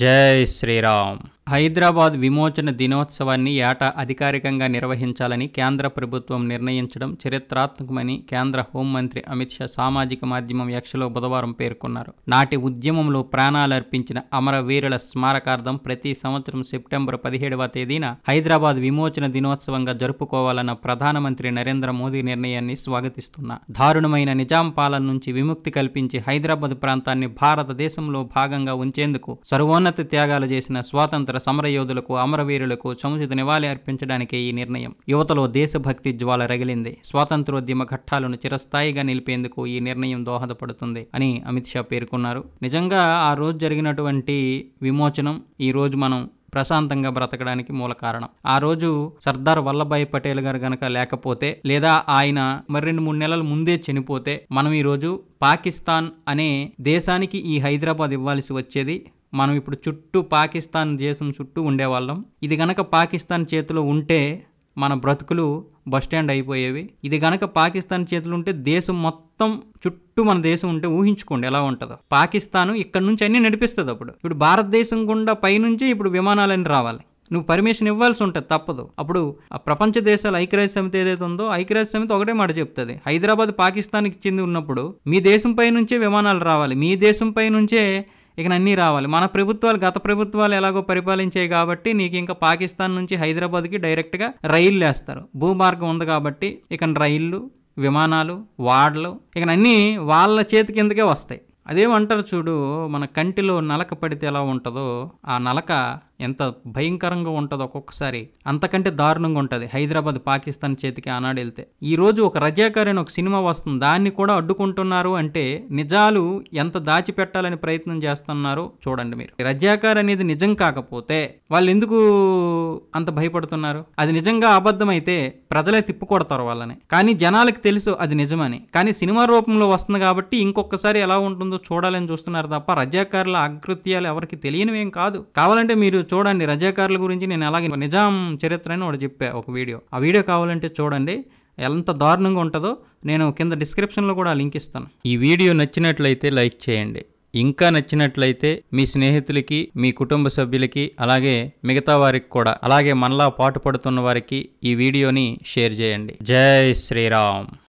जय श्री राम హైదరాబాద్ విమోచన దినోత్సవాన్ని ఏటా అధికారికంగా నిర్వహించాలని కేంద్ర ప్రభుత్వం నిర్ణయించడం చరిత్రాత్మకమని కేంద్ర హోంమంత్రి అమిత్ షా సామాజిక మాధ్యమం యక్షలో బుధవారం పేర్కొన్నారు నాటి ఉద్యమంలో ప్రాణాలర్పించిన అమరవీరుల స్మారకార్థం ప్రతి సంవత్సరం సెప్టెంబర్ పదిహేడవ తేదీన హైదరాబాద్ విమోచన దినోత్సవంగా జరుపుకోవాలన్న ప్రధానమంత్రి నరేంద్ర మోదీ నిర్ణయాన్ని స్వాగతిస్తున్నా దారుణమైన నిజాం పాలన నుంచి విముక్తి కల్పించి హైదరాబాద్ ప్రాంతాన్ని భారతదేశంలో భాగంగా ఉంచేందుకు సర్వోన్నత త్యాగాలు చేసిన స్వాతంత్ర స్వాతంత్ర సమరయోధులకు అమరవీరులకు సముచిత నివాళి అర్పించడానికే ఈ నిర్ణయం యువతలో దేశభక్తి జ్వాల రగిలింది స్వాతంత్రోద్యమ ఘట్టాలను చిరస్థాయిగా నిలిపేందుకు ఈ నిర్ణయం దోహదపడుతుంది అని అమిత్ షా పేర్కొన్నారు నిజంగా ఆ రోజు జరిగినటువంటి విమోచనం ఈ రోజు మనం ప్రశాంతంగా బ్రతకడానికి మూల కారణం ఆ రోజు సర్దార్ వల్లభాయ్ పటేల్ గారు గనక లేకపోతే లేదా ఆయన మరి రెండు మూడు నెలల ముందే చనిపోతే మనం ఈరోజు పాకిస్తాన్ అనే దేశానికి ఈ హైదరాబాద్ ఇవ్వాల్సి వచ్చేది మనం ఇప్పుడు చుట్టూ పాకిస్తాన్ దేశం చుట్టూ ఉండేవాళ్ళం ఇది గనక పాకిస్తాన్ చేతిలో ఉంటే మన బ్రతుకులు బస్టాండ్ అయిపోయేవి ఇది గనక పాకిస్తాన్ చేతులు ఉంటే దేశం మొత్తం చుట్టూ మన దేశం ఉంటే ఊహించుకోండి ఎలా ఉంటుందో పాకిస్తాన్ ఇక్కడ నుంచి అన్నీ నడిపిస్తుంది అప్పుడు ఇప్పుడు భారతదేశం గుండా పైనుంచి ఇప్పుడు విమానాలన్నీ రావాలి నువ్వు పర్మిషన్ ఇవ్వాల్సి ఉంటుంది తప్పదు అప్పుడు ఆ ప్రపంచ దేశాల ఐక్యరాజ్య సమితి ఏదైతే ఉందో ఐక్యరాజ్య సమితి ఒకటే మాట చెప్తుంది హైదరాబాద్ పాకిస్తాన్కి చెంది ఉన్నప్పుడు మీ దేశంపై నుంచే విమానాలు రావాలి మీ దేశంపై నుంచే ఇక అన్నీ రావాలి మన ప్రభుత్వాలు గత ప్రభుత్వాలు ఎలాగో పరిపాలించాయి కాబట్టి నీకు ఇంకా పాకిస్తాన్ నుంచి హైదరాబాద్కి డైరెక్ట్గా రైళ్లు వేస్తారు భూమార్గం ఉంది కాబట్టి ఇక రైళ్ళు విమానాలు వాడలు ఇక అన్నీ వాళ్ళ చేతి కిందకే వస్తాయి అదేమంటారు చూడు మన కంటిలో నలక పడితే ఎలా ఉంటుందో ఆ నలక ఎంత భయంకరంగా ఉంటుందో ఒక్కొక్కసారి అంతకంటే దారుణంగా ఉంటుంది హైదరాబాద్ పాకిస్తాన్ చేతికి ఆనాడు వెళ్తే ఈరోజు ఒక రజాకార్ అని ఒక సినిమా వస్తుంది దాన్ని కూడా అడ్డుకుంటున్నారు అంటే నిజాలు ఎంత దాచిపెట్టాలని ప్రయత్నం చేస్తున్నారో చూడండి మీరు రజాకార్ అనేది నిజం కాకపోతే వాళ్ళు ఎందుకు అంత భయపడుతున్నారు అది నిజంగా అబద్ధమైతే ప్రజలే తిప్పుకొడతారు వాళ్ళని కానీ జనాలకు తెలుసు అది నిజమని కానీ సినిమా రూపంలో వస్తుంది కాబట్టి ఇంకొకసారి ఎలా ఉంటుందో చూడాలని చూస్తున్నారు తప్ప రజాకారుల అకృత్యాలు ఎవరికి తెలియనివేం కాదు కావాలంటే మీరు చూడండి రజాకారుల గురించి నేను అలాగే నిజాం చరిత్ర అని వాడు చెప్పా ఒక వీడియో ఆ వీడియో కావాలంటే చూడండి ఎంత దారుణంగా ఉంటుందో నేను కింద డిస్క్రిప్షన్లో కూడా లింక్ ఇస్తాను ఈ వీడియో నచ్చినట్లయితే లైక్ చేయండి ఇంకా నచ్చినట్లయితే మీ స్నేహితులకి మీ కుటుంబ సభ్యులకి అలాగే మిగతా వారికి కూడా అలాగే మనలా పడుతున్న వారికి ఈ వీడియోని షేర్ చేయండి జై శ్రీరామ్